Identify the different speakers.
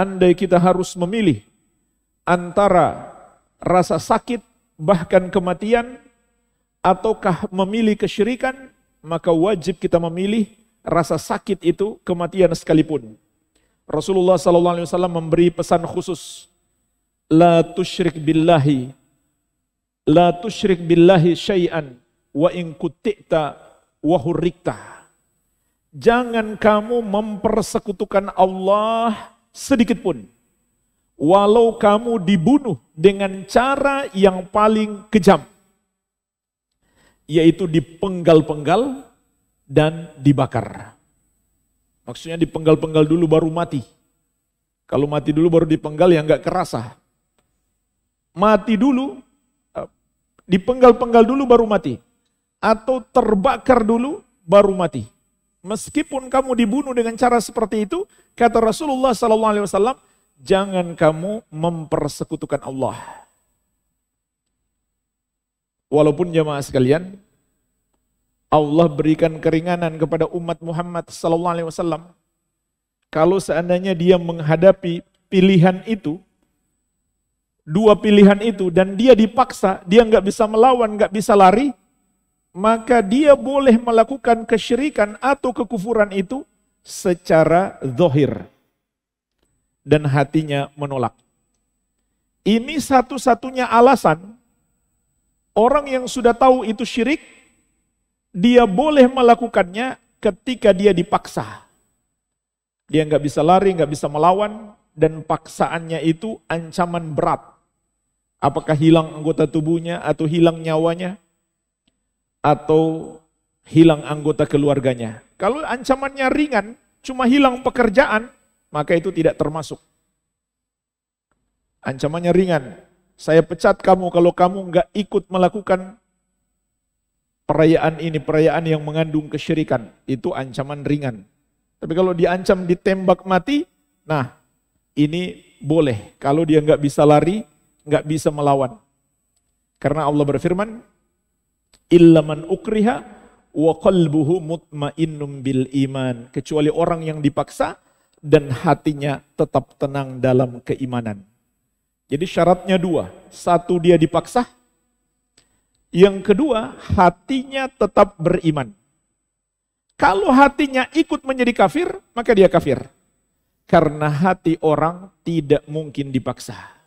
Speaker 1: andai kita harus memilih antara rasa sakit bahkan kematian ataukah memilih kesyirikan, maka wajib kita memilih rasa sakit itu kematian sekalipun. Rasulullah sallallahu alaihi wasallam memberi pesan khusus la tusyrik billahi la tusyrik billahi syai'an wa in kuti'ta wa hurrikta. Jangan kamu mempersekutukan Allah sedikit pun. Walau kamu dibunuh dengan cara yang paling kejam, yaitu dipenggal-penggal dan dibakar. Maksudnya dipenggal-penggal dulu baru mati. Kalau mati dulu baru dipenggal yang nggak kerasa. Mati dulu, eh, dipenggal-penggal dulu baru mati. Atau terbakar dulu baru mati. Meskipun kamu dibunuh dengan cara seperti itu, kata Rasulullah SAW, jangan kamu mempersekutukan Allah. Walaupun jemaah sekalian, Allah berikan keringanan kepada umat Muhammad sallallahu alaihi wasallam. Kalau seandainya dia menghadapi pilihan itu, dua pilihan itu dan dia dipaksa, dia nggak bisa melawan, nggak bisa lari, maka dia boleh melakukan kesyirikan atau kekufuran itu secara zohir dan hatinya menolak. Ini satu-satunya alasan orang yang sudah tahu itu syirik, dia boleh melakukannya ketika dia dipaksa. Dia nggak bisa lari, nggak bisa melawan, dan paksaannya itu ancaman berat. Apakah hilang anggota tubuhnya atau hilang nyawanya? atau hilang anggota keluarganya. Kalau ancamannya ringan, cuma hilang pekerjaan, maka itu tidak termasuk. Ancamannya ringan. Saya pecat kamu kalau kamu nggak ikut melakukan perayaan ini, perayaan yang mengandung kesyirikan. Itu ancaman ringan. Tapi kalau diancam ditembak mati, nah ini boleh. Kalau dia nggak bisa lari, nggak bisa melawan. Karena Allah berfirman, illa ukriha wa qalbuhu mutmainnum bil iman kecuali orang yang dipaksa dan hatinya tetap tenang dalam keimanan. Jadi syaratnya dua. Satu dia dipaksa, yang kedua hatinya tetap beriman. Kalau hatinya ikut menjadi kafir, maka dia kafir. Karena hati orang tidak mungkin dipaksa.